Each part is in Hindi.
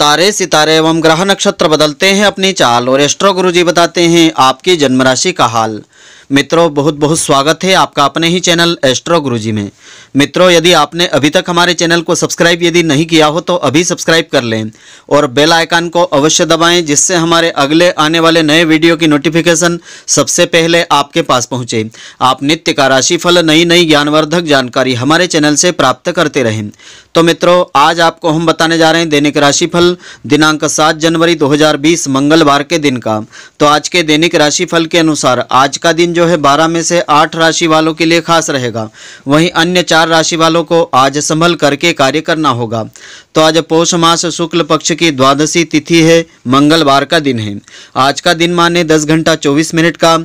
तारे सितारे एवं ग्रह नक्षत्र बदलते हैं अपनी चाल और एस्ट्रो गुरुजी बताते हैं आपकी जन्म राशि का हाल मित्रों बहुत बहुत स्वागत है आपका अपने ही चैनल एस्ट्रो गुरुजी में मित्रों यदि आपने अभी तक हमारे चैनल को सब्सक्राइब यदि नहीं किया हो तो अभी सब्सक्राइब कर लें और बेल आइकन को अवश्य दबाएं जिससे हमारे अगले आने वाले नए वीडियो की नोटिफिकेशन सबसे पहले आपके पास पहुंचे आप नित्य का राशिफल नई नई ज्ञानवर्धक जानकारी हमारे चैनल से प्राप्त करते रहें तो मित्रों आज आपको हम बताने जा रहे हैं दैनिक राशिफल दिनांक सात जनवरी दो मंगलवार के दिन का तो आज के दैनिक राशिफल के अनुसार आज का दिन जो है बारह में से आठ राशि वालों के लिए खास रहेगा वहीं अन्य चार राशि वालों को आज संभल करके कार्य करना होगा तो आज पौष मास शुक्ल पक्ष की द्वादशी तिथि है मंगलवार का दिन है आज का दिन माने दस घंटा चौबीस मिनट का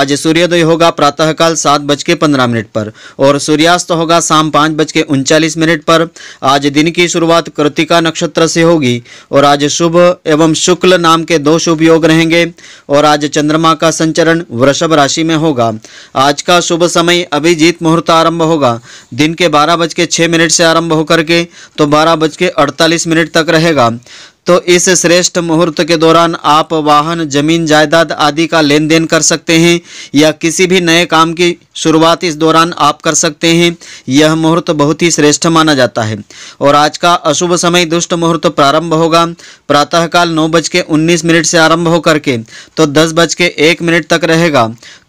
आज सूर्योदय होगा प्रातःकाल सात बज के पंद्रह मिनट पर और सूर्यास्त होगा शाम पाँच बज के उनचालीस मिनट पर आज दिन की शुरुआत कृतिका नक्षत्र से होगी और आज शुभ एवं शुक्ल नाम के दो शुभ योग रहेंगे और आज चंद्रमा का संचरण वृषभ राशि में होगा आज का शुभ समय अभिजीत मुहूर्त आरंभ होगा दिन के बारह बज के मिनट से आरंभ होकर के तो बारह बज के मिनट तक रहेगा तो इस श्रेष्ठ मुहूर्त के दौरान आप वाहन जमीन जायदाद आदि का लेन देन कर सकते हैं या किसी भी नए काम की शुरुआत इस दौरान आप कर सकते हैं यह मुहूर्त बहुत ही श्रेष्ठ माना जाता है और आज का अशुभ समय दुष्ट मुहूर्त प्रारंभ होगा प्रातःकाल नौ बज के मिनट से आरंभ होकर के तो दस बज के मिनट तक रहेगा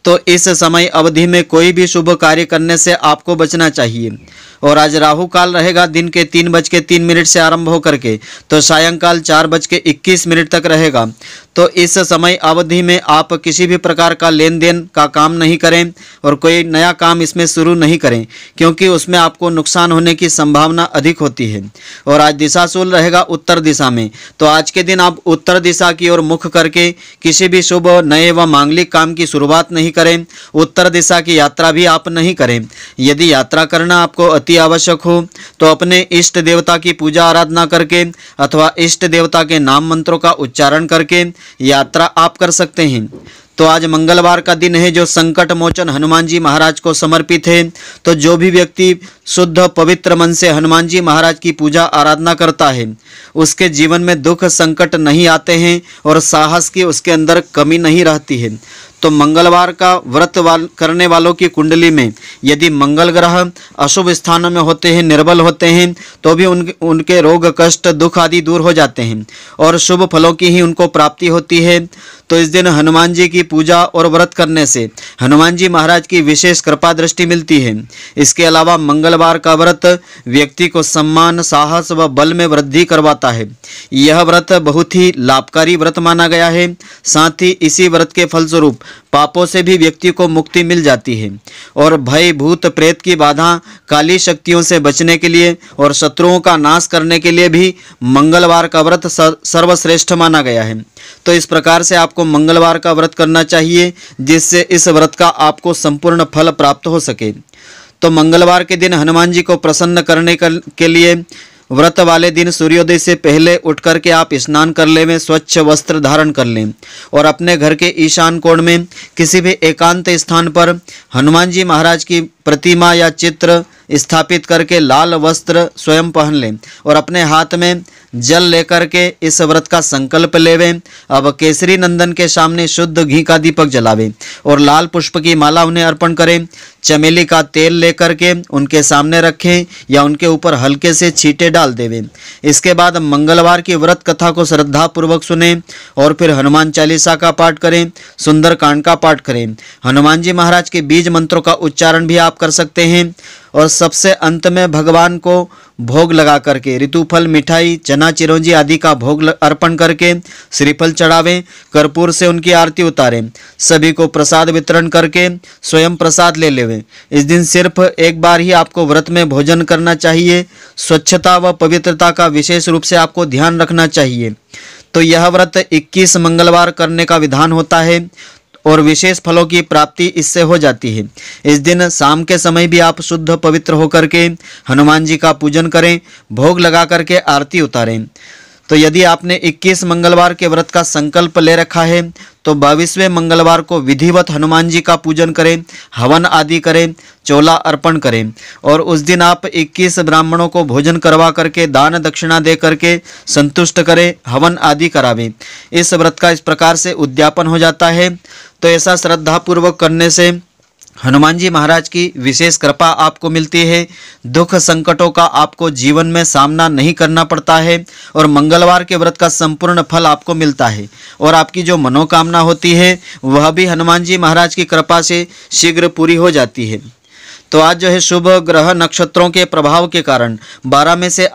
तो इस समय अवधि में कोई भी शुभ कार्य करने से आपको बचना चाहिए और आज राहु काल रहेगा दिन के तीन बज के तीन मिनट से आरंभ होकर के तो सायंकाल चार बज के इक्कीस मिनट तक रहेगा तो इस समय अवधि में आप किसी भी प्रकार का लेन देन का काम नहीं करें और कोई नया काम इसमें शुरू नहीं करें क्योंकि उसमें आपको नुकसान होने की संभावना अधिक होती है और आज दिशाशूल रहेगा उत्तर दिशा में तो आज के दिन आप उत्तर दिशा की ओर मुख करके किसी भी शुभ नए व मांगलिक काम की शुरुआत नहीं करें उत्तर दिशा की यात्रा भी आप नहीं करें यदि यात्रा करना आपको अति आवश्यक हो तो अपने इष्ट देवता की पूजा आराधना करके अथवा इष्ट देवता के नाम मंत्रों का उच्चारण करके यात्रा आप कर सकते हैं तो आज मंगलवार का दिन है जो संकट मोचन हनुमान जी महाराज को समर्पित है तो जो भी व्यक्ति शुद्ध पवित्र मन से हनुमान जी महाराज की पूजा आराधना करता है उसके जीवन में दुख संकट नहीं आते हैं और साहस की उसके अंदर कमी नहीं रहती है तो मंगलवार का व्रत वाल करने वालों की कुंडली में यदि मंगल ग्रह अशुभ स्थानों में होते हैं निर्बल होते हैं तो भी उनके उनके रोग कष्ट दुख आदि दूर हो जाते हैं और शुभ फलों की ही उनको प्राप्ति होती है तो इस दिन हनुमान जी की पूजा और व्रत करने से हनुमान जी महाराज की विशेष कृपा दृष्टि मिलती है इसके अलावा मंगलवार का व्रत व्यक्ति को सम्मान साहस व बल में वृद्धि करवाता है यह व्रत बहुत ही लाभकारी व्रत माना गया है साथ ही इसी व्रत के फलस्वरूप पापों से भी व्यक्ति को मुक्ति मिल जाती है और भय भूत प्रेत की बाधा काली शक्तियों से बचने के लिए और शत्रुओं का नाश करने के लिए भी मंगलवार का व्रत सर्वश्रेष्ठ माना गया है तो इस प्रकार से आपको मंगलवार का व्रत करना चाहिए जिससे इस व्रत का आपको संपूर्ण फल प्राप्त हो सके तो मंगलवार के दिन हनुमान जी को प्रसन्न करने के लिए व्रत वाले दिन सूर्योदय से पहले उठ करके आप स्नान कर में स्वच्छ वस्त्र धारण कर लें और अपने घर के ईशान कोण में किसी भी एकांत स्थान पर हनुमान जी महाराज की प्रतिमा या चित्र स्थापित करके लाल वस्त्र स्वयं पहन लें और अपने हाथ में जल लेकर के इस व्रत का संकल्प लेवें अब केसरी नंदन के सामने शुद्ध घी का दीपक जलावें और लाल पुष्प की माला उन्हें अर्पण करें चमेली का तेल लेकर के उनके सामने रखें या उनके ऊपर हल्के से छींटे डाल देवें इसके बाद मंगलवार की व्रत कथा को श्रद्धापूर्वक सुने और फिर हनुमान चालीसा का पाठ करें सुंदरकांड का पाठ करें हनुमान जी महाराज के बीज मंत्रों का उच्चारण भी आप कर सकते हैं और सबसे अंत में भगवान को भोग लगा करके ऋतुफल मिठाई चना चिरौंजी आदि का भोग अर्पण करके श्रीफल चढ़ावें कर्पूर से उनकी आरती उतारें सभी को प्रसाद वितरण करके स्वयं प्रसाद ले लेवें इस दिन सिर्फ एक बार ही आपको व्रत में भोजन करना चाहिए स्वच्छता व पवित्रता का विशेष रूप से आपको ध्यान रखना चाहिए तो यह व्रत 21 मंगलवार करने का विधान होता है और विशेष फलों की प्राप्ति इससे हो जाती है इस दिन शाम के समय भी आप शुद्ध पवित्र होकर के हनुमान जी का पूजन करें भोग लगा करके आरती उतारें तो यदि आपने 21 मंगलवार के व्रत का संकल्प ले रखा है तो बाईसवें मंगलवार को विधिवत हनुमान जी का पूजन करें हवन आदि करें चोला अर्पण करें और उस दिन आप 21 ब्राह्मणों को भोजन करवा करके दान दक्षिणा दे करके संतुष्ट करें हवन आदि करावें इस व्रत का इस प्रकार से उद्यापन हो जाता है तो ऐसा श्रद्धापूर्वक करने से हनुमान जी महाराज की विशेष कृपा आपको मिलती है दुख संकटों का आपको जीवन में सामना नहीं करना पड़ता है और मंगलवार के व्रत का संपूर्ण फल आपको मिलता है और आपकी जो मनोकामना होती है वह भी हनुमान जी महाराज की कृपा से शीघ्र पूरी हो जाती है तो आज जो है शुभ ग्रह नक्षत्रों के प्रभाव के कारण बारह में से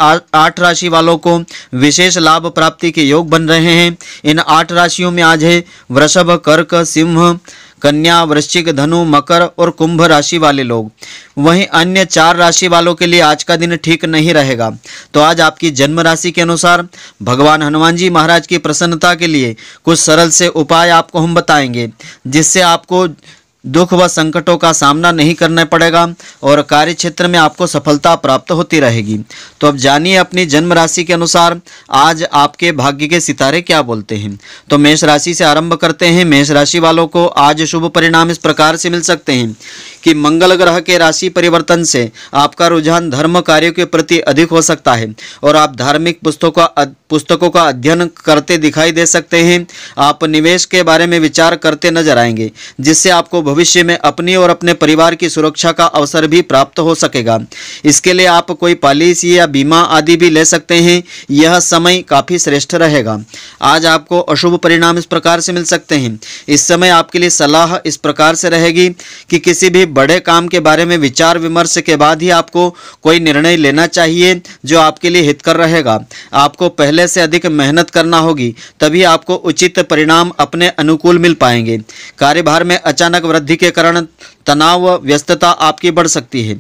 आठ राशि वालों को विशेष लाभ प्राप्ति के योग बन रहे हैं इन आठ राशियों में आज है वृषभ कर्क सिंह कन्या वृश्चिक धनु मकर और कुंभ राशि वाले लोग वहीं अन्य चार राशि वालों के लिए आज का दिन ठीक नहीं रहेगा तो आज आपकी जन्म राशि के अनुसार भगवान हनुमान जी महाराज की प्रसन्नता के लिए कुछ सरल से उपाय आपको हम बताएंगे जिससे आपको दुख व संकटों का सामना नहीं करना पड़ेगा और कार्य क्षेत्र में आपको सफलता प्राप्त होती रहेगी तो अब जानिए अपनी जन्म राशि के अनुसार आज आपके भाग्य के सितारे क्या बोलते हैं तो मेष राशि से आरंभ करते हैं मेष राशि वालों को आज शुभ परिणाम इस प्रकार से मिल सकते हैं कि मंगल ग्रह के राशि परिवर्तन से आपका रुझान धर्म कार्यों के प्रति अधिक हो सकता है और आप धार्मिक पुस्तकों का पुस्तकों का अध्ययन करते दिखाई दे सकते हैं आप निवेश के बारे में विचार करते नजर आएंगे जिससे आपको भविष्य में अपनी और अपने परिवार की सुरक्षा का अवसर भी प्राप्त हो सकेगा इसके लिए आप कोई पॉलिसी या बीमा आदि भी ले सकते हैं यह समय काफ़ी श्रेष्ठ रहेगा आज आपको अशुभ परिणाम इस प्रकार से मिल सकते हैं इस समय आपके लिए सलाह इस प्रकार से रहेगी कि किसी भी बड़े काम के बारे में विचार विमर्श के बाद ही आपको कोई निर्णय लेना चाहिए जो आपके लिए हितकर रहेगा आपको पहले से अधिक मेहनत करना होगी तभी आपको उचित परिणाम अपने अनुकूल मिल पाएंगे कार्यभार में अचानक वृद्धि के कारण तनाव व व्यस्तता आपकी बढ़ सकती है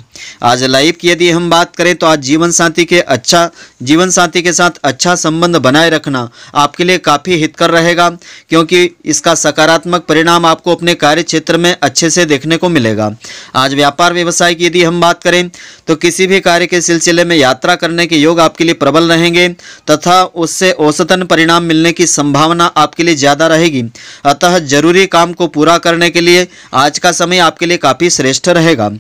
आज लाइफ की यदि हम बात करें तो आज जीवन साथी के अच्छा जीवन साथी के साथ अच्छा संबंध बनाए रखना आपके लिए काफ़ी हितकर रहेगा क्योंकि इसका सकारात्मक परिणाम आपको अपने कार्य क्षेत्र में अच्छे से देखने को मिलेगा आज व्यापार व्यवसाय की यदि हम बात करें तो किसी भी कार्य के सिलसिले में यात्रा करने के योग आपके लिए प्रबल रहेंगे तथा उससे औसतन परिणाम मिलने की संभावना आपके लिए ज़्यादा रहेगी अतः जरूरी काम को पूरा करने के लिए आज का समय आपके लिए लिए काफ़ी श्रेष्ठ रहेगा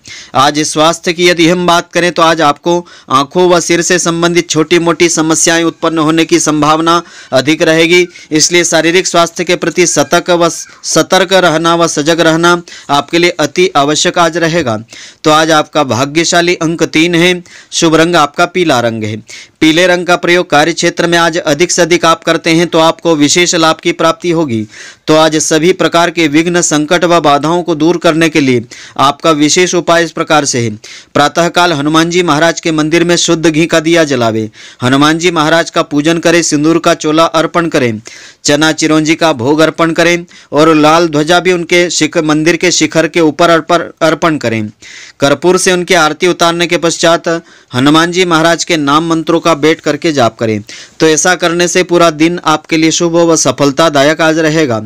आज स्वास्थ्य की यदि हम बात करें तो आज आपको आंखों व सिर से संबंधित छोटी मोटी समस्याएं उत्पन्न होने की संभावना अधिक रहेगी इसलिए शारीरिक स्वास्थ्य के प्रति सतर्क व सतर्क रहना व सजग रहना आपके लिए अति आवश्यक आज रहेगा तो आज आपका भाग्यशाली अंक तीन है शुभ रंग आपका पीला रंग है पीले रंग का प्रयोग कार्य क्षेत्र में आज अधिक से अधिक आप करते हैं तो आपको विशेष लाभ की प्राप्ति होगी तो आज सभी प्रकार के विघ्न संकट व बाधाओं को दूर करने के लिए आपका विशेष उपाय इस प्रकार से है प्रातःकाल हनुमान जी महाराज के मंदिर में शुद्ध घी का दिया जलावे हनुमान जी महाराज का पूजन करें सिंदूर का चोला अर्पण करें चना चिरौंजी का भोग अर्पण करें और लाल ध्वजा भी उनके शिखर मंदिर के शिखर के ऊपर अर्पण करें कर्पूर से उनकी आरती उतारने के पश्चात हनुमान जी महाराज के नाम मंत्रों का बैठ करके जाप करें तो ऐसा करने से पूरा दिन आपके लिए शुभ व सफलतादायक आज रहेगा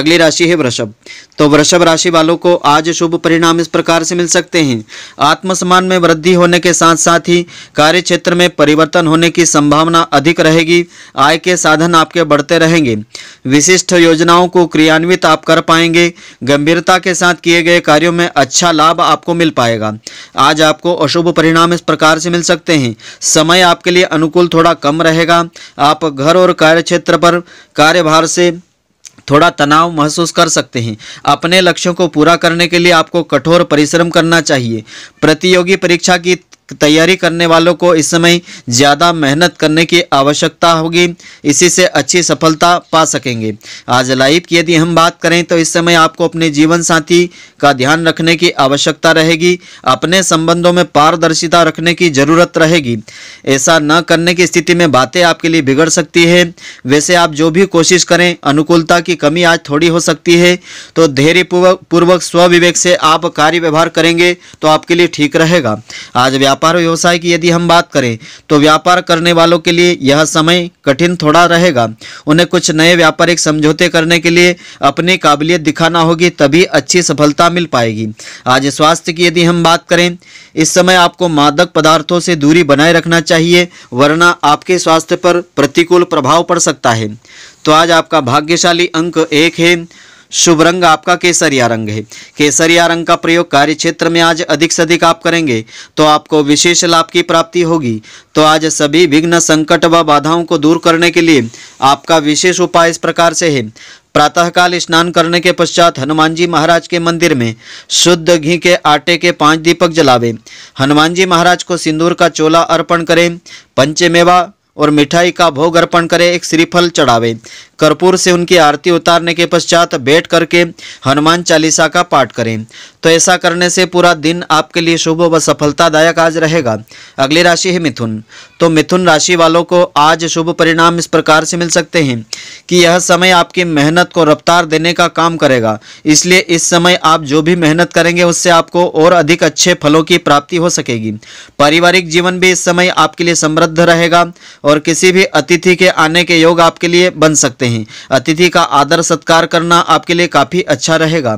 अगली राशि है वृषभ तो वृषभ राशि वालों को आज शुभ परिणाम इस प्रकार से मिल सकते हैं आत्मसम्मान में वृद्धि होने के साथ साथ ही कार्य क्षेत्र में परिवर्तन होने की संभावना अधिक रहेगी आय के साधन आपके बढ़ते रहेंगे विशिष्ट योजनाओं को क्रियान्वित आप कर पाएंगे गंभीरता के साथ किए गए कार्यों में अच्छा लाभ आपको मिल पाएगा आज आपको अशुभ परिणाम इस प्रकार से मिल सकते हैं समय आपके लिए अनुकूल थोड़ा कम रहेगा आप घर और कार्य क्षेत्र पर कार्यभार से थोड़ा तनाव महसूस कर सकते हैं अपने लक्ष्यों को पूरा करने के लिए आपको कठोर परिश्रम करना चाहिए प्रतियोगी परीक्षा की तैयारी करने वालों को इस समय ज़्यादा मेहनत करने की आवश्यकता होगी इसी से अच्छी सफलता पा सकेंगे आज लाइव की यदि हम बात करें तो इस समय आपको अपने जीवन साथी का ध्यान रखने की आवश्यकता रहेगी अपने संबंधों में पारदर्शिता रखने की ज़रूरत रहेगी ऐसा न करने की स्थिति में बातें आपके लिए बिगड़ सकती है वैसे आप जो भी कोशिश करें अनुकूलता की कमी आज थोड़ी हो सकती है तो धैर्य पूर्वक स्वविवेक से आप कार्य व्यवहार करेंगे तो आपके लिए ठीक रहेगा आज व्यापार व्यापार व्यवसाय की यदि हम बात करें तो व्यापार करने वालों के लिए यह समय कठिन थोड़ा रहेगा उन्हें कुछ नए व्यापारिक समझौते करने के लिए अपनी काबिलियत दिखाना होगी तभी अच्छी सफलता मिल पाएगी आज स्वास्थ्य की यदि हम बात करें इस समय आपको मादक पदार्थों से दूरी बनाए रखना चाहिए वरना आपके स्वास्थ्य पर प्रतिकूल प्रभाव पड़ सकता है तो आज आपका भाग्यशाली अंक एक है शुभ रंग आपका केसरिया रंग है केसरिया रंग का प्रयोग कार्य क्षेत्र में आज अधिक से अधिक आप करेंगे तो आपको विशेष लाभ की प्राप्ति होगी तो आज सभी विघ्न संकट व बाधाओं को दूर करने के लिए आपका विशेष उपाय इस प्रकार से है प्रातःकाल स्नान करने के पश्चात हनुमान जी महाराज के मंदिर में शुद्ध घी के आटे के पांच दीपक जलावें हनुमान जी महाराज को सिंदूर का चोला अर्पण करें पंचमेवा और मिठाई का भोग अर्पण करे एक श्रीफल चढ़ावे कर्पूर से उनकी आरती उतारने के पश्चात बैठ करके हनुमान चालीसा का पाठ करें तो ऐसा करने से पूरा दिन आपके लिए शुभ व सफलतादायक आज रहेगा अगली राशि है मिथुन तो मिथुन राशि वालों को आज शुभ परिणाम इस प्रकार से मिल सकते हैं कि यह समय आपकी मेहनत को रफ्तार देने का काम करेगा इसलिए इस समय आप जो भी मेहनत करेंगे उससे आपको और अधिक अच्छे फलों की प्राप्ति हो सकेगी पारिवारिक जीवन भी इस समय आपके लिए समृद्ध रहेगा और किसी भी अतिथि के आने के योग आपके लिए बन सकते हैं अतिथि का आदर सत्कार करना आपके लिए काफ़ी अच्छा रहेगा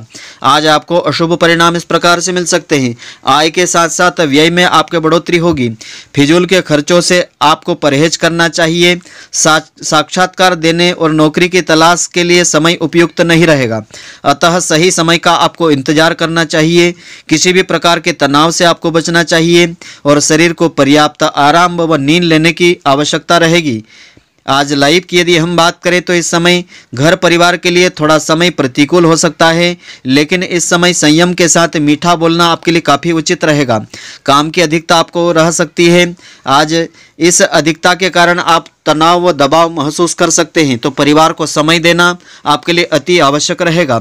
आज आपको अशुभ परिणाम इस प्रकार से मिल सकते हैं आय के साथ साथ व्यय में आपके बढ़ोतरी होगी फिजूल के खर्चों से आपको परहेज करना चाहिए साक्षात्कार देने और नौकरी की तलाश के लिए समय उपयुक्त नहीं रहेगा अतः सही समय का आपको इंतजार करना चाहिए किसी भी प्रकार के तनाव से आपको बचना चाहिए और शरीर को पर्याप्त आराम व नींद लेने की आवश्यकता आवश्यकता रहेगी आज लाइफ की यदि हम बात करें तो इस समय घर परिवार के लिए थोड़ा समय प्रतिकूल हो सकता है लेकिन इस समय संयम के साथ मीठा बोलना आपके लिए काफ़ी उचित रहेगा काम की अधिकता आपको रह सकती है आज इस अधिकता के कारण आप तनाव व दबाव महसूस कर सकते हैं तो परिवार को समय देना आपके लिए अति आवश्यक रहेगा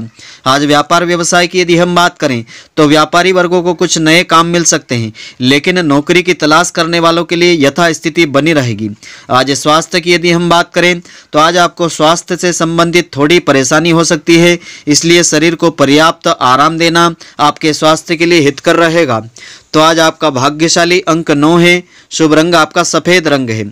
आज व्यापार व्यवसाय की यदि हम बात करें तो व्यापारी वर्गों को कुछ नए काम मिल सकते हैं लेकिन नौकरी की तलाश करने वालों के लिए यथास्थिति बनी रहेगी आज स्वास्थ्य की यदि हम बात करें तो आज आपको स्वास्थ्य से संबंधित थोड़ी परेशानी हो सकती है इसलिए शरीर को पर्याप्त आराम देना आपके स्वास्थ्य के लिए हितकर रहेगा तो आज आपका भाग्यशाली अंक नौ है शुभ रंग आपका सफ़ेद रंग है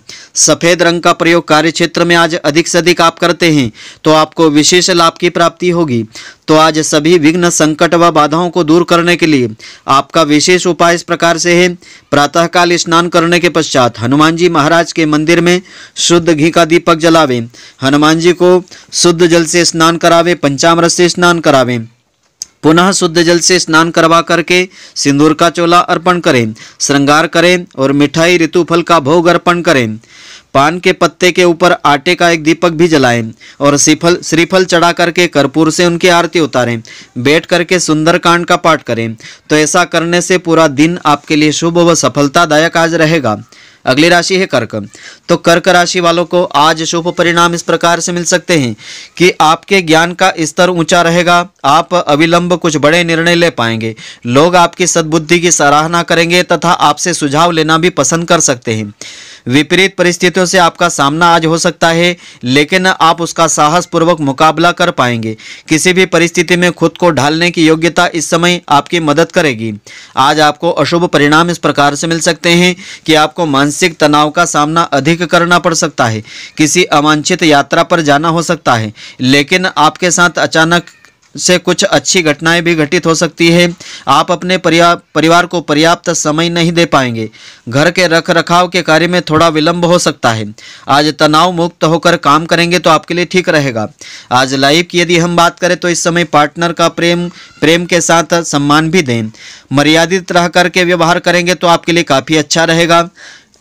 सफ़ेद रंग का प्रयोग कार्य क्षेत्र में आज अधिक से अधिक आप करते हैं तो आपको विशेष लाभ की प्राप्ति होगी तो आज सभी विघ्न संकट व बाधाओं को दूर करने के लिए आपका विशेष उपाय इस प्रकार से है प्रातःकाल स्नान करने के पश्चात हनुमान जी महाराज के मंदिर में शुद्ध घी का दीपक जलावें हनुमान जी को शुद्ध जल से स्नान करावें पंचामृत से स्नान करावें पुनः शुद्ध जल से स्नान करवा करके सिंदूर का चोला अर्पण करें श्रृंगार करें और मिठाई ऋतुफल का भोग अर्पण करें पान के पत्ते के ऊपर आटे का एक दीपक भी जलाएं और श्रीफल श्रीफल चढ़ा करके कर्पूर से उनकी आरती उतारें बैठ करके सुंदर कांड का पाठ करें तो ऐसा करने से पूरा दिन आपके लिए शुभ व सफलतादायक आज रहेगा अगली राशि है कर्क तो कर्क राशि वालों को आज शुभ परिणाम इस प्रकार से मिल सकते हैं कि आपके ज्ञान का स्तर ऊंचा रहेगा आप अविलंब कुछ बड़े निर्णय ले पाएंगे लोग आपकी सद्बुद्धि की सराहना करेंगे तथा आपसे सुझाव लेना भी पसंद कर सकते हैं विपरीत परिस्थितियों से आपका सामना आज हो सकता है लेकिन आप उसका साहसपूर्वक मुकाबला कर पाएंगे किसी भी परिस्थिति में खुद को ढालने की योग्यता इस समय आपकी मदद करेगी आज आपको अशुभ परिणाम इस प्रकार से मिल सकते हैं कि आपको मानसिक तनाव का सामना अधिक करना पड़ सकता है किसी अवांछित यात्रा पर जाना हो सकता है लेकिन आपके साथ अचानक से कुछ अच्छी घटनाएं भी घटित हो सकती है आप अपने परिवार को पर्याप्त समय नहीं दे पाएंगे घर के रख रखाव के कार्य में थोड़ा विलंब हो सकता है आज तनाव मुक्त होकर काम करेंगे तो आपके लिए ठीक रहेगा आज लाइफ की यदि हम बात करें तो इस समय पार्टनर का प्रेम प्रेम के साथ सम्मान भी दें मर्यादित रह करके व्यवहार करेंगे तो आपके लिए काफ़ी अच्छा रहेगा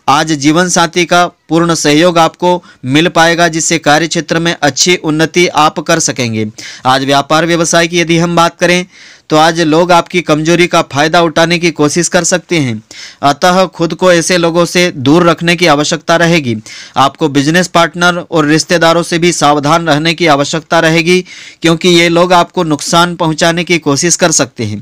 आज जीवन साथी का पूर्ण सहयोग आपको मिल पाएगा जिससे कार्य क्षेत्र में अच्छी उन्नति आप कर सकेंगे आज व्यापार व्यवसाय की यदि हम बात करें तो आज लोग आपकी कमजोरी का फायदा उठाने की कोशिश कर सकते हैं अतः खुद को ऐसे लोगों से दूर रखने की आवश्यकता रहेगी आपको बिजनेस पार्टनर और रिश्तेदारों से भी सावधान रहने की आवश्यकता रहेगी क्योंकि ये लोग आपको नुकसान पहुंचाने की कोशिश कर सकते हैं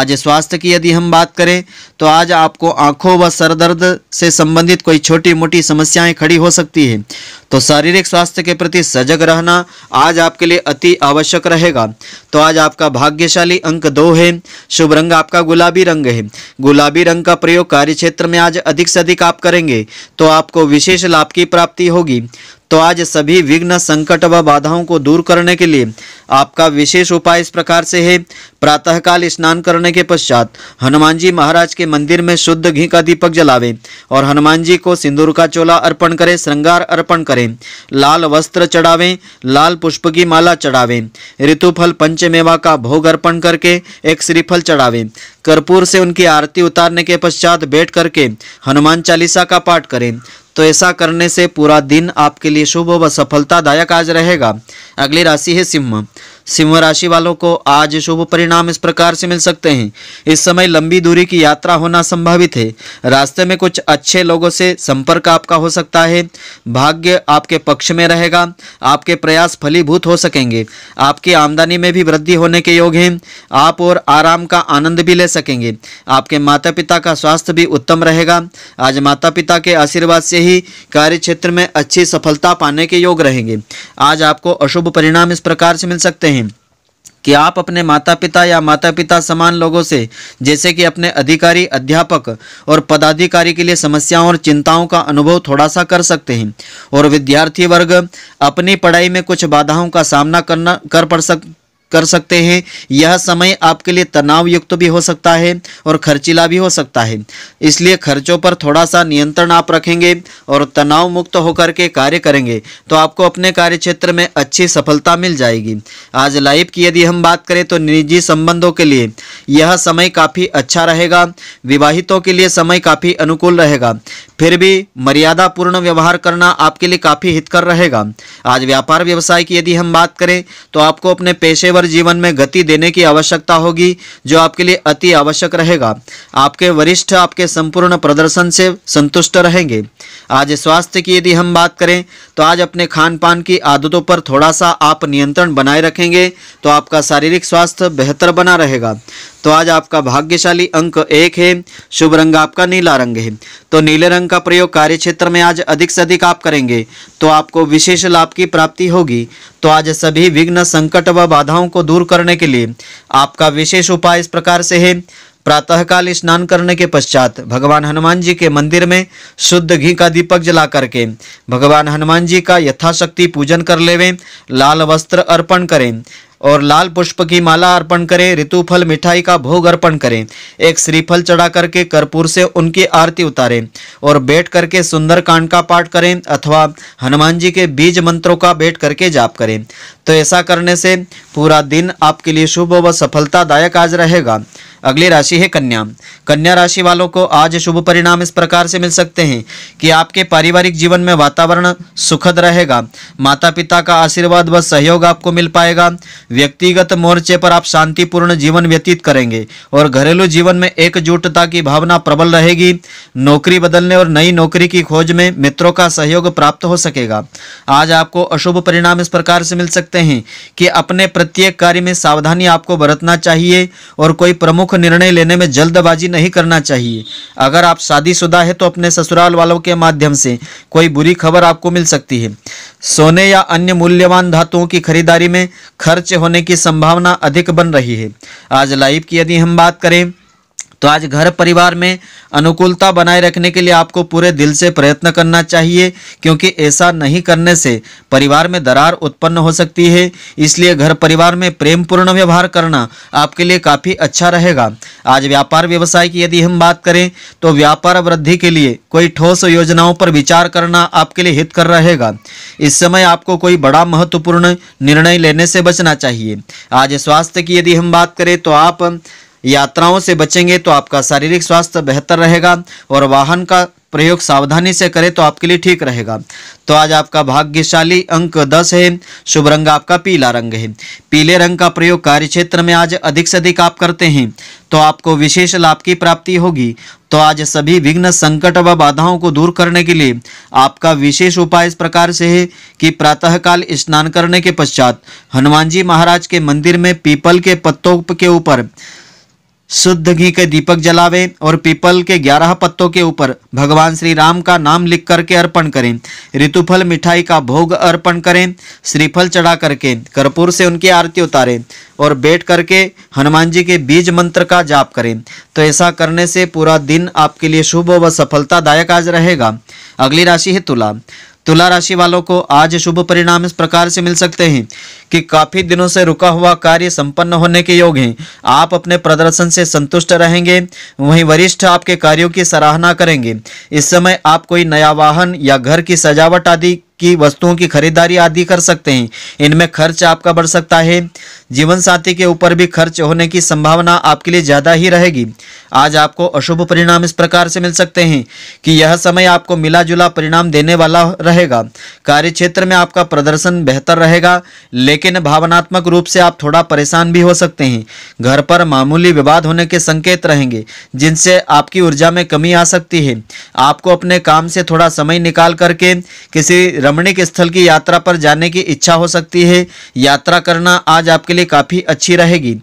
आज स्वास्थ्य की यदि हम बात करें तो आज आपको आँखों व सरदर्द से संबंधित कोई छोटी मोटी समस्या समस्याएं खड़ी हो सकती है तो शारीरिक स्वास्थ्य के प्रति सजग रहना आज आपके लिए अति आवश्यक रहेगा तो आज आपका भाग्यशाली अंक दो है शुभ रंग आपका गुलाबी रंग है गुलाबी रंग का प्रयोग कार्य क्षेत्र में आज अधिक से अधिक आप करेंगे तो आपको विशेष लाभ की प्राप्ति होगी तो आज सभी विघ्न संकट व बाधाओं को दूर करने के लिए आपका विशेष उपाय इस प्रकार से है प्रातःकाल स्नान करने के पश्चात हनुमान जी महाराज के मंदिर में शुद्ध घी का दीपक जलावे और हनुमान जी को सिंदूर का चोला अर्पण करें श्रृंगार अर्पण करें लाल वस्त्र चढ़ावे लाल पुष्प की माला चढ़ावे ऋतुफल पंचमेवा का भोग अर्पण करके एक श्रीफल चढ़ावे कर्पूर से उनकी आरती उतारने के पश्चात बैठ करके हनुमान चालीसा का पाठ करें तो ऐसा करने से पूरा दिन आपके लिए शुभ व सफलतादायक आज रहेगा अगली राशि है सिंह सिंह राशि वालों को आज शुभ परिणाम इस प्रकार से मिल सकते हैं इस समय लंबी दूरी की यात्रा होना संभावित है रास्ते में कुछ अच्छे लोगों से संपर्क आपका हो सकता है भाग्य आपके पक्ष में रहेगा आपके प्रयास फलीभूत हो सकेंगे आपकी आमदनी में भी वृद्धि होने के योग हैं आप और आराम का आनंद भी ले सकेंगे आपके माता पिता का स्वास्थ्य भी उत्तम रहेगा आज माता पिता के आशीर्वाद से ही कार्य क्षेत्र में अच्छी सफलता पाने के योग रहेंगे आज आपको अशुभ परिणाम इस प्रकार से मिल सकते हैं कि आप अपने माता पिता या माता पिता समान लोगों से जैसे कि अपने अधिकारी अध्यापक और पदाधिकारी के लिए समस्याओं और चिंताओं का अनुभव थोड़ा सा कर सकते हैं और विद्यार्थी वर्ग अपनी पढ़ाई में कुछ बाधाओं का सामना करना कर पड़ सक कर सकते हैं यह समय आपके लिए तनाव युक्त भी हो सकता है और खर्चीला भी हो सकता है इसलिए खर्चों पर थोड़ा सा नियंत्रण आप रखेंगे और तनाव मुक्त होकर के कार्य करेंगे तो आपको अपने कार्य क्षेत्र में अच्छी सफलता मिल जाएगी आज लाइफ की यदि हम बात करें तो निजी संबंधों के लिए यह समय काफ़ी अच्छा रहेगा विवाहितों के लिए समय काफ़ी अनुकूल रहेगा फिर भी मर्यादापूर्ण व्यवहार करना आपके लिए काफ़ी हितकर रहेगा आज व्यापार व्यवसाय की यदि हम बात करें तो आपको अपने पेशे पेशेवर जीवन में गति देने की आवश्यकता होगी जो आपके लिए अति आवश्यक रहेगा आपके वरिष्ठ आपके संपूर्ण प्रदर्शन से संतुष्ट रहेंगे आज स्वास्थ्य की यदि हम बात करें तो आज अपने खान पान की आदतों पर थोड़ा सा आप नियंत्रण बनाए रखेंगे तो आपका शारीरिक स्वास्थ्य बेहतर बना रहेगा तो आज आपका भाग्यशाली अंक एक है शुभ रंग आपका नीला रंग है तो नीले रंग का प्रयोग कार्य क्षेत्र में आज अधिक से अधिक आप करेंगे तो आपको विशेष लाभ की प्राप्ति होगी तो आज सभी विघ्न संकट व बाधाओं को दूर करने के लिए आपका विशेष उपाय इस प्रकार से है प्रातःकाल स्नान करने के पश्चात भगवान हनुमान जी के मंदिर में शुद्ध घी का दीपक जला करके भगवान हनुमान जी का यथाशक्ति पूजन कर लेवे लाल वस्त्र अर्पण करें और लाल पुष्प की माला अर्पण करें ऋतुफल मिठाई का भोग अर्पण करें एक श्रीफल चढ़ा करके कर्पूर से उनकी आरती उतारें और बैठ करके सुंदर कांड का पाठ करें अथवा हनुमान जी के बीज मंत्रों का बैठ करके जाप करें तो ऐसा करने से पूरा दिन आपके लिए शुभ व सफलतादायक आज रहेगा अगली राशि है कन्या कन्या राशि वालों को आज शुभ परिणाम इस प्रकार से मिल सकते हैं कि आपके पारिवारिक जीवन में वातावरण सुखद रहेगा माता पिता का आशीर्वाद व सहयोग आपको मिल पाएगा व्यक्तिगत मोर्चे पर आप शांतिपूर्ण जीवन व्यतीत करेंगे और घरेलू जीवन में एकजुटता की भावना प्रबल रहेगी नौकरी बदलने और नई नौकरी की खोज में मित्रों का सहयोग प्राप्त हो सकेगा आज आपको अशुभ परिणाम इस प्रकार से मिल सकते हैं कि अपने प्रत्येक कार्य में सावधानी आपको बरतना चाहिए और कोई प्रमुख प्रमुख निर्णय लेने में जल्दबाजी नहीं करना चाहिए अगर आप शादीशुदा है तो अपने ससुराल वालों के माध्यम से कोई बुरी खबर आपको मिल सकती है सोने या अन्य मूल्यवान धातुओं की खरीदारी में खर्च होने की संभावना अधिक बन रही है आज लाइव की यदि हम बात करें तो आज घर परिवार में अनुकूलता बनाए रखने के लिए आपको पूरे दिल से प्रयत्न करना चाहिए क्योंकि ऐसा नहीं करने से परिवार में दरार उत्पन्न हो सकती है इसलिए घर परिवार में प्रेम पूर्ण व्यवहार करना आपके लिए काफ़ी अच्छा रहेगा आज व्यापार व्यवसाय की यदि हम बात करें तो व्यापार वृद्धि के लिए कोई ठोस योजनाओं पर विचार करना आपके लिए हित कर रहेगा इस समय आपको कोई बड़ा महत्वपूर्ण निर्णय लेने से बचना चाहिए आज स्वास्थ्य की यदि हम बात करें तो आप यात्राओं से बचेंगे तो आपका शारीरिक स्वास्थ्य बेहतर रहेगा और वाहन का प्रयोग सावधानी से करें तो आपके लिए ठीक रहेगा तो आज आपका भाग्यशाली अंक 10 है शुभ रंग आपका पीला रंग है पीले रंग का प्रयोग कार्य क्षेत्र में आज अधिक से अधिक आप करते हैं तो आपको विशेष लाभ की प्राप्ति होगी तो आज सभी विघ्न संकट व बाधाओं को दूर करने के लिए आपका विशेष उपाय इस प्रकार से है कि प्रातःकाल स्नान करने के पश्चात हनुमान जी महाराज के मंदिर में पीपल के पत्तों के ऊपर शुद्ध घी के दीपक जलावे और पीपल के ग्यारह पत्तों के ऊपर भगवान श्री राम का नाम लिख करके अर्पण करें ऋतुफल मिठाई का भोग अर्पण करें श्रीफल चढ़ा करके कर्पूर से उनकी आरती उतारें और बैठ करके हनुमान जी के बीज मंत्र का जाप करें तो ऐसा करने से पूरा दिन आपके लिए शुभ व सफलतादायक आज रहेगा अगली राशि है तुला तुला राशि वालों को आज शुभ परिणाम इस प्रकार से मिल सकते हैं कि काफी दिनों से रुका हुआ कार्य संपन्न होने के योग हैं आप अपने प्रदर्शन से संतुष्ट रहेंगे वहीं वरिष्ठ आपके कार्यों की सराहना करेंगे इस समय आप कोई नया वाहन या घर की सजावट आदि की वस्तुओं की खरीदारी आदि कर सकते हैं इनमें खर्च आपका बढ़ सकता है जीवन साथी के ऊपर भी खर्च होने की संभावना आपके लिए ज़्यादा ही रहेगी आज आपको अशुभ परिणाम इस प्रकार से मिल सकते हैं कि यह समय आपको मिला जुला परिणाम देने वाला रहेगा कार्य क्षेत्र में आपका प्रदर्शन बेहतर रहेगा लेकिन भावनात्मक रूप से आप थोड़ा परेशान भी हो सकते हैं घर पर मामूली विवाद होने के संकेत रहेंगे जिनसे आपकी ऊर्जा में कमी आ सकती है आपको अपने काम से थोड़ा समय निकाल करके किसी रम रमणीक स्थल की यात्रा पर जाने की इच्छा हो सकती है यात्रा करना आज आपके लिए काफ़ी अच्छी रहेगी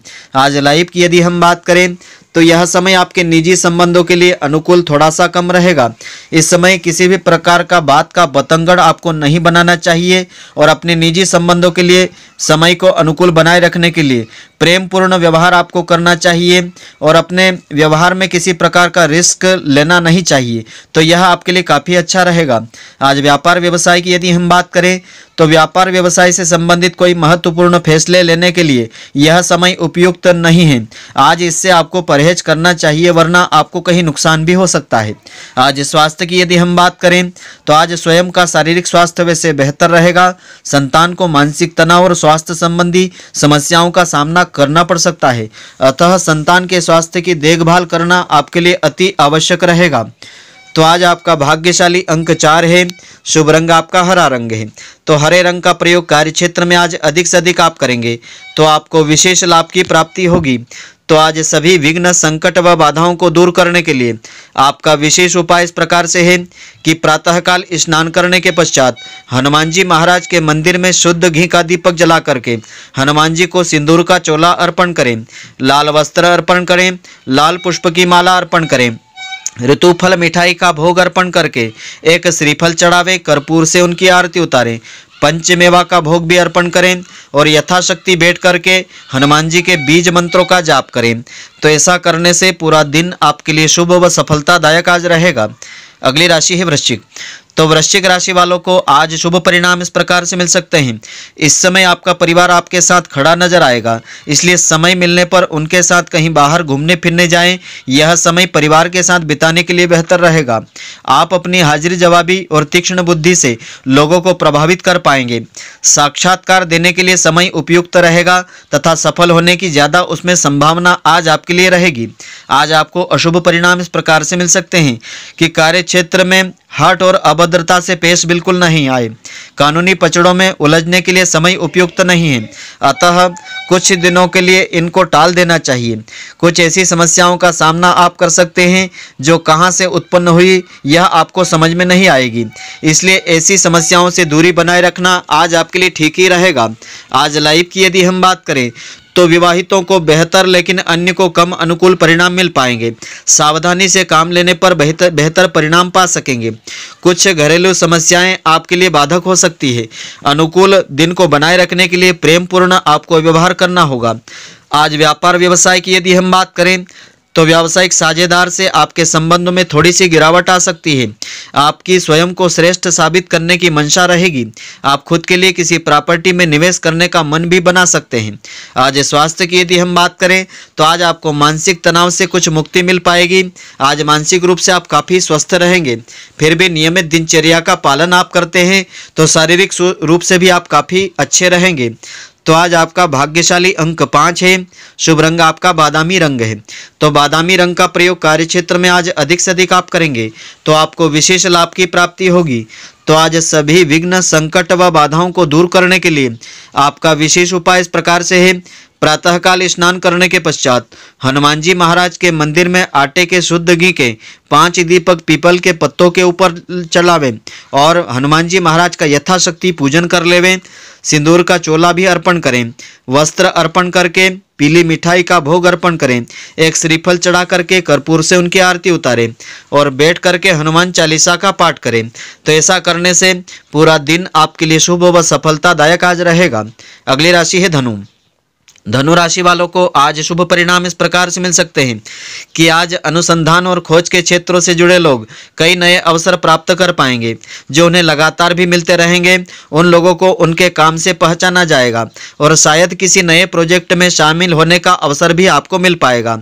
आज लाइव की यदि हम बात करें तो यह समय आपके निजी संबंधों के लिए अनुकूल थोड़ा सा कम रहेगा इस समय किसी भी प्रकार का बात का बतंगड़ आपको नहीं बनाना चाहिए और अपने निजी संबंधों के लिए समय को अनुकूल बनाए रखने के लिए प्रेमपूर्ण व्यवहार आपको करना चाहिए और अपने व्यवहार में किसी प्रकार का रिस्क लेना नहीं चाहिए तो यह आपके लिए काफ़ी अच्छा रहेगा आज व्यापार व्यवसाय की यदि हम बात करें तो व्यापार व्यवसाय से संबंधित कोई महत्वपूर्ण फैसले लेने के लिए यह समय उपयुक्त नहीं है आज इससे आपको परहेज करना चाहिए वरना आपको कहीं नुकसान भी हो सकता है आज स्वास्थ्य की यदि हम बात करें तो आज स्वयं का शारीरिक स्वास्थ्य वैसे बेहतर रहेगा संतान को मानसिक तनाव और स्वास्थ्य संबंधी समस्याओं का सामना करना पड़ सकता है अतः संतान के स्वास्थ्य की देखभाल करना आपके लिए अति आवश्यक रहेगा तो आज आपका भाग्यशाली अंक चार है शुभ रंग आपका हरा रंग है तो हरे रंग का प्रयोग कार्य क्षेत्र में आज अधिक से अधिक आप करेंगे तो आपको विशेष लाभ की प्राप्ति होगी तो आज सभी विघ्न संकट व बाधाओं को दूर करने के लिए आपका विशेष उपाय इस प्रकार से है कि प्रातःकाल स्नान करने के पश्चात हनुमान जी महाराज के मंदिर में शुद्ध घी का दीपक जला करके हनुमान जी को सिंदूर का चोला अर्पण करें लाल वस्त्र अर्पण करें लाल पुष्प की माला अर्पण करें ऋतुफल मिठाई का भोग अर्पण करके एक श्रीफल चढ़ावे कर्पूर से उनकी आरती उतारें पंचमेवा का भोग भी अर्पण करें और यथाशक्ति भेंट करके हनुमान जी के बीज मंत्रों का जाप करें तो ऐसा करने से पूरा दिन आपके लिए शुभ व सफलतादायक आज रहेगा अगली राशि है वृश्चिक तो वृश्चिक राशि वालों को आज शुभ परिणाम इस प्रकार से मिल सकते हैं इस समय आपका परिवार आपके साथ खड़ा नजर आएगा इसलिए समय मिलने पर उनके साथ कहीं बाहर घूमने फिरने जाएं यह समय परिवार के साथ बिताने के लिए बेहतर रहेगा आप अपनी हाजिर जवाबी और तीक्ष्ण बुद्धि से लोगों को प्रभावित कर पाएंगे साक्षात्कार देने के लिए समय उपयुक्त रहेगा तथा सफल होने की ज़्यादा उसमें संभावना आज आपके लिए रहेगी आज आपको अशुभ परिणाम इस प्रकार से मिल सकते हैं कि कार्य क्षेत्र में हट और अभद्रता से पेश बिल्कुल नहीं आए कानूनी पचड़ों में उलझने के लिए समय उपयुक्त नहीं है अतः कुछ दिनों के लिए इनको टाल देना चाहिए कुछ ऐसी समस्याओं का सामना आप कर सकते हैं जो कहाँ से उत्पन्न हुई यह आपको समझ में नहीं आएगी इसलिए ऐसी समस्याओं से दूरी बनाए रखना आज आपके लिए ठीक ही रहेगा आज लाइव की यदि हम बात करें तो विवाहितों को बेहतर लेकिन अन्य को कम अनुकूल परिणाम मिल पाएंगे सावधानी से काम लेने पर बेहतर बेहतर परिणाम पा सकेंगे कुछ घरेलू समस्याएं आपके लिए बाधक हो सकती है अनुकूल दिन को बनाए रखने के लिए प्रेमपूर्ण आपको व्यवहार करना होगा आज व्यापार व्यवसाय की यदि हम बात करें तो व्यावसायिक साझेदार से आपके संबंध में थोड़ी सी गिरावट आ सकती है आपकी स्वयं को श्रेष्ठ साबित करने की मंशा रहेगी आप खुद के लिए किसी प्रॉपर्टी में निवेश करने का मन भी बना सकते हैं आज स्वास्थ्य की यदि हम बात करें तो आज आपको मानसिक तनाव से कुछ मुक्ति मिल पाएगी आज मानसिक रूप से आप काफ़ी स्वस्थ रहेंगे फिर भी नियमित दिनचर्या का पालन आप करते हैं तो शारीरिक रूप से भी आप काफ़ी अच्छे रहेंगे तो आज आपका भाग्यशाली अंक पांच है शुभ रंग आपका बादामी रंग है तो बादामी रंग का प्रयोग कार्य क्षेत्र में आज अधिक से अधिक आप करेंगे तो आपको विशेष लाभ की प्राप्ति होगी तो आज सभी विघ्न संकट व बाधाओं को दूर करने के लिए आपका विशेष उपाय इस प्रकार से है प्रातःकाल स्नान करने के पश्चात हनुमान जी महाराज के मंदिर में आटे के शुद्ध घी के पांच दीपक पीपल के पत्तों के ऊपर चलावे और हनुमान जी महाराज का यथाशक्ति पूजन कर लेवे सिंदूर का चोला भी अर्पण करें वस्त्र अर्पण करके पीली मिठाई का भोग अर्पण करें एक श्रीफल चढ़ा करके कर्पूर से उनकी आरती उतारें और बैठ करके हनुमान चालीसा का पाठ करें तो ऐसा करने से पूरा दिन आपके लिए शुभ व सफलतादायक आज रहेगा अगली राशि है धनु धनु राशि वालों को आज शुभ परिणाम इस प्रकार से मिल सकते हैं कि आज अनुसंधान और खोज के क्षेत्रों से जुड़े लोग कई नए अवसर प्राप्त कर पाएंगे जो उन्हें लगातार भी मिलते रहेंगे उन लोगों को उनके काम से पहचाना जाएगा और शायद किसी नए प्रोजेक्ट में शामिल होने का अवसर भी आपको मिल पाएगा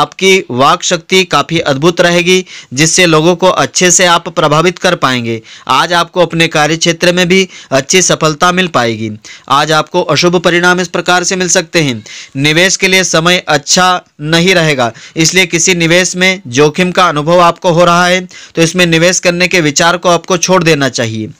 आपकी वाक शक्ति काफ़ी अद्भुत रहेगी जिससे लोगों को अच्छे से आप प्रभावित कर पाएंगे आज आपको अपने कार्य क्षेत्र में भी अच्छी सफलता मिल पाएगी आज आपको अशुभ परिणाम इस प्रकार से मिल सकते सकते हैं निवेश के लिए समय अच्छा नहीं रहेगा इसलिए किसी निवेश में जोखिम का अनुभव आपको हो रहा है तो इसमें निवेश करने के विचार को आपको छोड़ देना चाहिए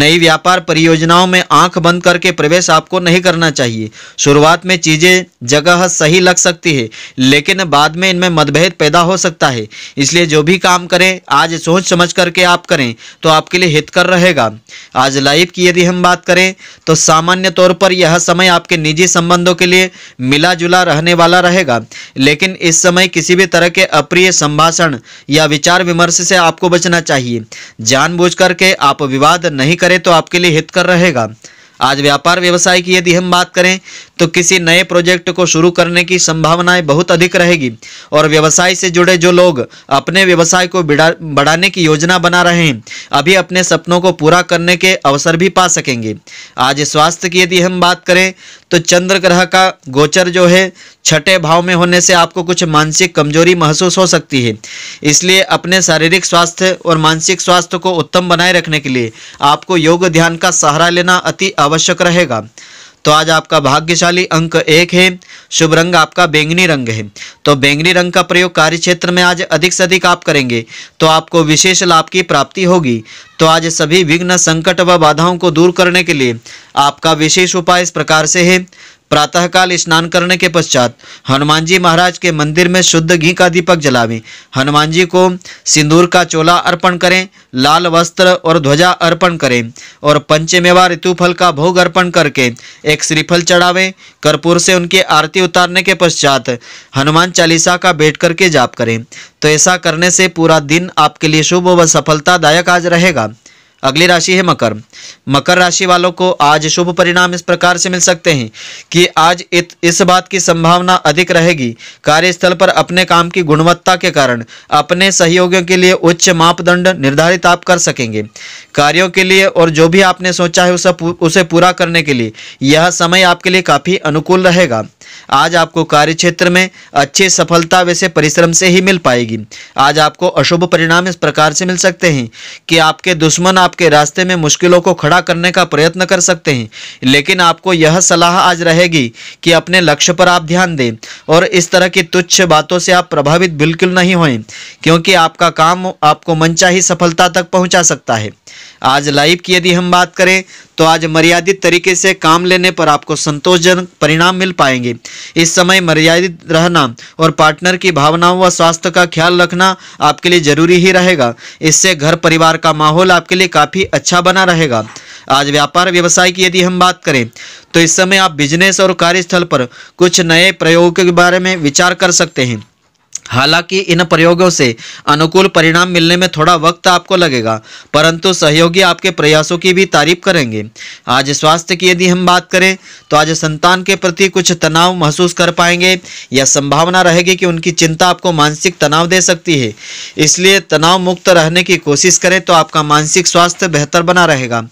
नई व्यापार परियोजनाओं में आंख बंद करके प्रवेश आपको नहीं करना चाहिए शुरुआत में चीज़ें जगह सही लग सकती है लेकिन बाद में इनमें मतभेद पैदा हो सकता है इसलिए जो भी काम करें आज सोच समझ करके आप करें तो आपके लिए हितकर रहेगा आज लाइफ की यदि हम बात करें तो सामान्य तौर पर यह समय आपके निजी संबंधों के लिए लिए मिला जुला रहने वाला रहेगा लेकिन इस समय किसी भी तरह के अप्रिय संभाषण या विचार विमर्श से आपको बचना चाहिए जानबूझ करके आप विवाद नहीं करें तो आपके लिए हितकर रहेगा आज व्यापार व्यवसाय की यदि हम बात करें तो किसी नए प्रोजेक्ट को शुरू करने की संभावनाएं बहुत अधिक रहेगी और व्यवसाय से जुड़े जो लोग अपने व्यवसाय को बढ़ाने की योजना बना रहे हैं अभी अपने सपनों को पूरा करने के अवसर भी पा सकेंगे आज स्वास्थ्य की यदि हम बात करें तो चंद्र ग्रह का गोचर जो है छठे भाव में होने से आपको कुछ मानसिक कमजोरी महसूस हो सकती है इसलिए अपने शारीरिक स्वास्थ्य और मानसिक स्वास्थ्य को उत्तम बनाए रखने के लिए आपको योग ध्यान का सहारा लेना अति आवश्यक रहेगा तो आज आपका भाग्यशाली अंक एक है शुभ रंग आपका बैंगनी रंग है तो बैंगनी रंग का प्रयोग कार्य क्षेत्र में आज अधिक से अधिक आप करेंगे तो आपको विशेष लाभ की प्राप्ति होगी तो आज सभी विघ्न संकट व बाधाओं को दूर करने के लिए आपका विशेष उपाय इस प्रकार से है प्रातःकाल स्नान करने के पश्चात हनुमान जी महाराज के मंदिर में शुद्ध घी का दीपक जलावें हनुमान जी को सिंदूर का चोला अर्पण करें लाल वस्त्र और ध्वजा अर्पण करें और पंचमेवा ऋतुफल का भोग अर्पण करके एक श्रीफल चढ़ावें कर्पूर से उनकी आरती उतारने के पश्चात हनुमान चालीसा का बैठ करके जाप करें तो ऐसा करने से पूरा दिन आपके लिए शुभ व सफलतादायक आज रहेगा अगली राशि है मकर मकर राशि वालों को आज शुभ परिणाम इस प्रकार से मिल सकते हैं कि आज इत, इस बात की संभावना अधिक रहेगी कार्यस्थल पर अपने काम की गुणवत्ता के कारण अपने सहयोगियों के लिए उच्च मापदंड निर्धारित आप कर सकेंगे कार्यों के लिए और जो भी आपने सोचा है उसे पूरा करने के लिए यह समय आपके लिए काफ़ी अनुकूल रहेगा आज आपको कार्य क्षेत्र में अच्छे सफलता वैसे परिश्रम से ही मिल पाएगी आज आपको अशुभ परिणाम इस प्रकार से मिल सकते हैं कि आपके दुश्मन आपके रास्ते में मुश्किलों को खड़ा करने का प्रयत्न कर सकते हैं लेकिन आपको यह सलाह आज रहेगी कि अपने लक्ष्य पर आप ध्यान दें और इस तरह की तुच्छ बातों से आप प्रभावित बिल्कुल नहीं होएं क्योंकि आपका काम आपको मनचाही सफलता तक पहुंचा सकता है आज लाइव की यदि हम बात करें तो आज मर्यादित तरीके से काम लेने पर आपको संतोषजनक परिणाम मिल पाएंगे इस समय मर्यादित रहना और पार्टनर की भावनाओं व स्वास्थ्य का ख्याल रखना आपके लिए जरूरी ही रहेगा इससे घर परिवार का माहौल आपके लिए काफ़ी अच्छा बना रहेगा आज व्यापार व्यवसाय की यदि हम बात करें तो इस समय आप बिजनेस और कार्यस्थल पर कुछ नए प्रयोग के बारे में विचार कर सकते हैं हालांकि इन प्रयोगों से अनुकूल परिणाम मिलने में थोड़ा वक्त आपको लगेगा परंतु सहयोगी आपके प्रयासों की भी तारीफ करेंगे आज स्वास्थ्य की यदि हम बात करें तो आज संतान के प्रति कुछ तनाव महसूस कर पाएंगे या संभावना रहेगी कि उनकी चिंता आपको मानसिक तनाव दे सकती है इसलिए तनाव मुक्त रहने की कोशिश करें तो आपका मानसिक स्वास्थ्य बेहतर बना रहेगा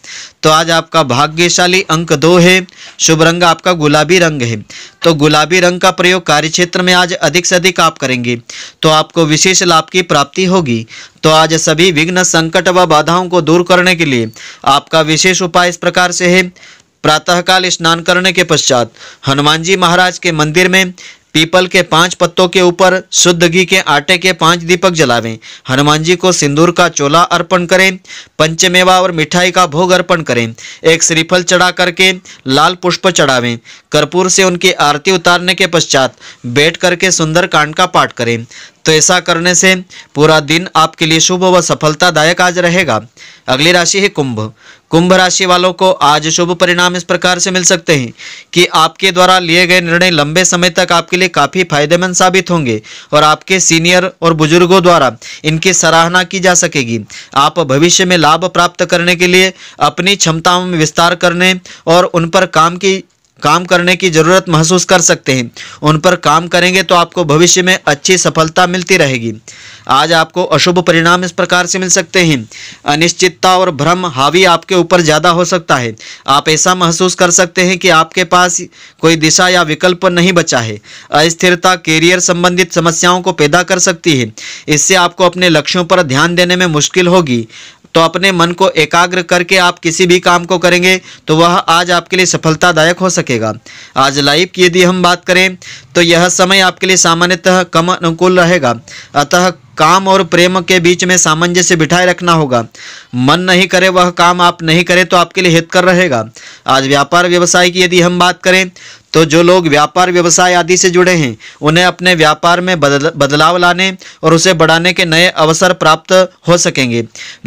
तो आज आपका भाग्यशाली अंक दो है शुभ रंग आपका गुलाबी रंग है तो गुलाबी रंग का प्रयोग कार्य में आज अधिक से अधिक आप करेंगे तो आपको विशेष लाभ की प्राप्ति होगी तो आज सभी विघ्न संकट व बाधाओं को दूर करने के लिए आपका विशेष उपाय इस प्रकार से है प्रातःकाल स्नान करने के पश्चात हनुमान जी महाराज के मंदिर में पीपल के पांच पत्तों के ऊपर शुद्ध घी के आटे के पांच दीपक जलावें हनुमान जी को सिंदूर का चोला अर्पण करें पंचमेवा और मिठाई का भोग अर्पण करें एक श्रीफल चढ़ा करके लाल पुष्प चढ़ावें कर्पूर से उनकी आरती उतारने के पश्चात बैठ करके सुंदर कांड का पाठ करें तो ऐसा करने से पूरा दिन आपके लिए शुभ व सफलतादायक आज रहेगा अगली राशि है कुंभ कुंभ राशि वालों को आज शुभ परिणाम इस प्रकार से मिल सकते हैं कि आपके द्वारा लिए गए निर्णय लंबे समय तक आपके लिए काफ़ी फायदेमंद साबित होंगे और आपके सीनियर और बुजुर्गों द्वारा इनकी सराहना की जा सकेगी आप भविष्य में लाभ प्राप्त करने के लिए अपनी क्षमताओं में विस्तार करने और उन पर काम की काम करने की ज़रूरत महसूस कर सकते हैं उन पर काम करेंगे तो आपको भविष्य में अच्छी सफलता मिलती रहेगी आज आपको अशुभ परिणाम इस प्रकार से मिल सकते हैं अनिश्चितता और भ्रम हावी आपके ऊपर ज़्यादा हो सकता है आप ऐसा महसूस कर सकते हैं कि आपके पास कोई दिशा या विकल्प नहीं बचा है अस्थिरता कैरियर संबंधित समस्याओं को पैदा कर सकती है इससे आपको अपने लक्ष्यों पर ध्यान देने में मुश्किल होगी तो अपने मन को एकाग्र करके आप किसी भी काम को करेंगे तो वह आज आपके लिए सफलतादायक हो सकेगा आज लाइफ की यदि हम बात करें तो यह समय आपके लिए सामान्यतः कम अनुकूल रहेगा अतः काम और प्रेम के बीच में सामंजस्य बिठाए रखना होगा मन नहीं करे वह काम आप नहीं करें तो आपके लिए हितकर रहेगा आज व्यापार व्यवसाय की यदि हम बात करें तो जो लोग व्यापार व्यवसाय आदि से जुड़े हैं उन्हें अपने व्यापार में बदल, बदलाव लाने और उसे बढ़ाने के नए अवसर प्राप्त हो सकेंगे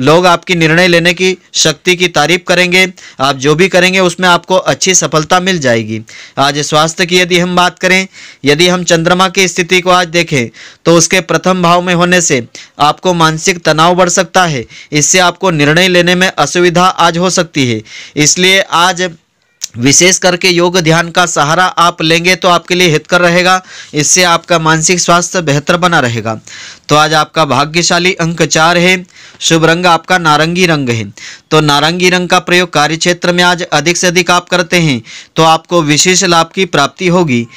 लोग आपकी निर्णय लेने की शक्ति की तारीफ करेंगे आप जो भी करेंगे उसमें आपको अच्छी सफलता मिल जाएगी आज स्वास्थ्य की यदि हम बात करें यदि हम चंद्रमा की स्थिति को आज देखें तो उसके प्रथम भाव में होने से आपको मानसिक तनाव बढ़ सकता है इससे आपको निर्णय लेने में असुविधा आज हो सकती है इसलिए आज विशेष करके योग ध्यान का सहारा आप लेंगे तो आपके लिए हितकर रहेगा इससे आपका मानसिक स्वास्थ्य बेहतर बना रहेगा तो आज आपका भाग्यशाली अंक चार है शुभ रंग आपका नारंगी रंग है तो नारंगी रंग का प्रयोग कार्य क्षेत्र में आज अधिक से अधिक आप करते हैं तो आपको विशेष लाभ की प्राप्ति होगी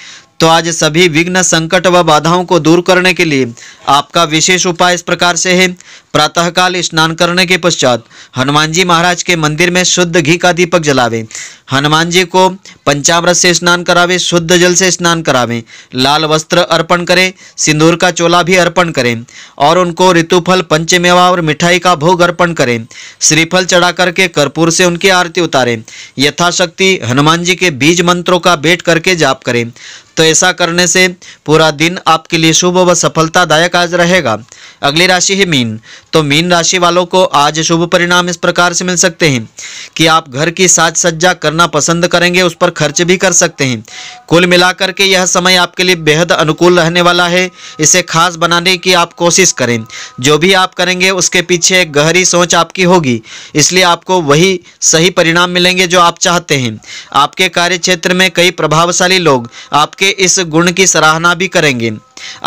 तो आज सभी विघ्न संकट व बाधाओं को दूर करने के लिए आपका विशेष उपाय इस प्रकार से है प्रातःकाल स्नान करने के पश्चात हनुमान जी महाराज के मंदिर में शुद्ध घी का दीपक जलावे हनुमान जी को पंचामृत से स्नान करावे शुद्ध जल से स्नान करावे लाल वस्त्र अर्पण करें सिंदूर का चोला भी अर्पण करें और उनको ऋतुफल पंचमेवा और मिठाई का भोग अर्पण करें श्रीफल चढ़ा करके कर्पूर से उनकी आरती उतारें यथाशक्ति हनुमान जी के बीज मंत्रों का भेंट करके जाप करें तो ऐसा करने से पूरा दिन आपके लिए शुभ व सफलतादायक आज रहेगा अगली राशि है मीन तो मीन राशि वालों को आज शुभ परिणाम इस प्रकार से मिल सकते हैं कि आप घर की साज सज्जा करना पसंद करेंगे उस पर खर्च भी कर सकते हैं कुल मिलाकर के यह समय आपके लिए बेहद अनुकूल रहने वाला है इसे खास बनाने की आप कोशिश करें जो भी आप करेंगे उसके पीछे गहरी सोच आपकी होगी इसलिए आपको वही सही परिणाम मिलेंगे जो आप चाहते हैं आपके कार्य क्षेत्र में कई प्रभावशाली लोग आपके इस गुण की सराहना भी करेंगे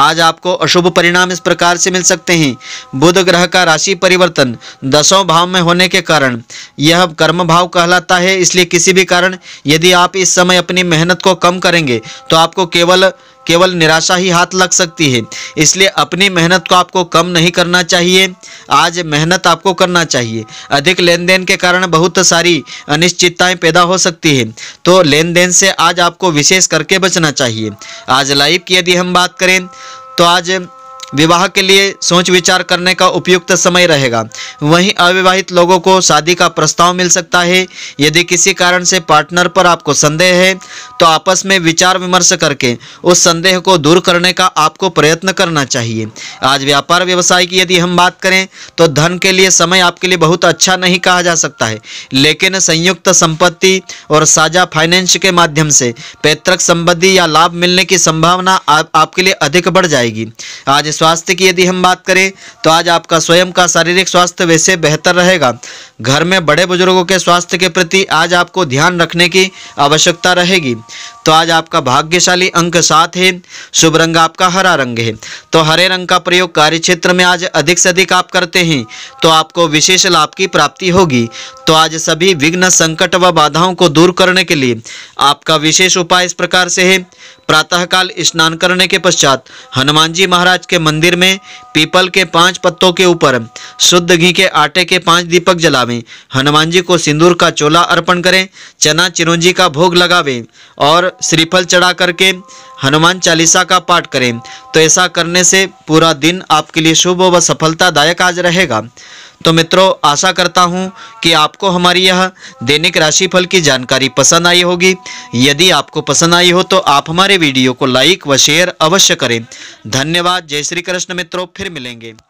आज आपको अशुभ परिणाम इस प्रकार से मिल सकते हैं बुध ग्रह का राशि परिवर्तन दसों भाव में होने के कारण यह कर्म भाव कहलाता है इसलिए किसी भी कारण यदि आप इस समय अपनी मेहनत को कम करेंगे तो आपको केवल केवल निराशा ही हाथ लग सकती है इसलिए अपनी मेहनत को आपको कम नहीं करना चाहिए आज मेहनत आपको करना चाहिए अधिक लेन देन के कारण बहुत सारी अनिश्चितताएं पैदा हो सकती है तो लेन देन से आज आपको विशेष करके बचना चाहिए आज लाइफ की यदि हम बात करें तो आज विवाह के लिए सोच विचार करने का उपयुक्त समय रहेगा वहीं अविवाहित लोगों को शादी का प्रस्ताव मिल सकता है यदि किसी कारण से पार्टनर पर आपको संदेह है तो आपस में विचार विमर्श करके उस संदेह को दूर करने का आपको प्रयत्न करना चाहिए आज व्यापार व्यवसाय की यदि हम बात करें तो धन के लिए समय आपके लिए बहुत अच्छा नहीं कहा जा सकता है लेकिन संयुक्त संपत्ति और साझा फाइनेंस के माध्यम से पैतृक संबंधी या लाभ मिलने की संभावना आप, आपके लिए अधिक बढ़ जाएगी आज स्वास्थ्य की यदि हम बात करें तो आज आपका स्वयं का शारीरिक स्वास्थ्य वैसे बेहतर रहेगा घर में बड़े बुजुर्गों के स्वास्थ्य के प्रति आज आपको ध्यान रखने की आवश्यकता रहेगी तो आज आपका भाग्यशाली अंक सात है शुभ रंग आपका हरा रंग है तो हरे रंग का प्रयोग कार्य क्षेत्र में आज अधिक से अधिक आप करते हैं तो आपको विशेष लाभ की प्राप्ति होगी तो आज सभी विघ्न संकट व बाधाओं को दूर करने के लिए आपका विशेष उपाय इस प्रकार से है प्रातःकाल स्नान करने के पश्चात हनुमान जी महाराज के मंदिर में पीपल के पांच पत्तों के ऊपर शुद्ध घी के आटे के पांच दीपक जलावें में हनुमान जी को सिंदूर का चोला अर्पण करें चना चिरंजी का भोग लगावें और श्रीफल चढ़ा करके हनुमान चालीसा का पाठ करें तो ऐसा करने से पूरा दिन आपके लिए शुभ व सफलतादायक आज रहेगा तो मित्रों आशा करता हूं कि आपको हमारी यह दैनिक राशिफल की जानकारी पसंद आई होगी यदि आपको पसंद आई हो तो आप हमारे वीडियो को लाइक व शेयर अवश्य करें धन्यवाद जय श्री कृष्ण मित्रों फिर मिलेंगे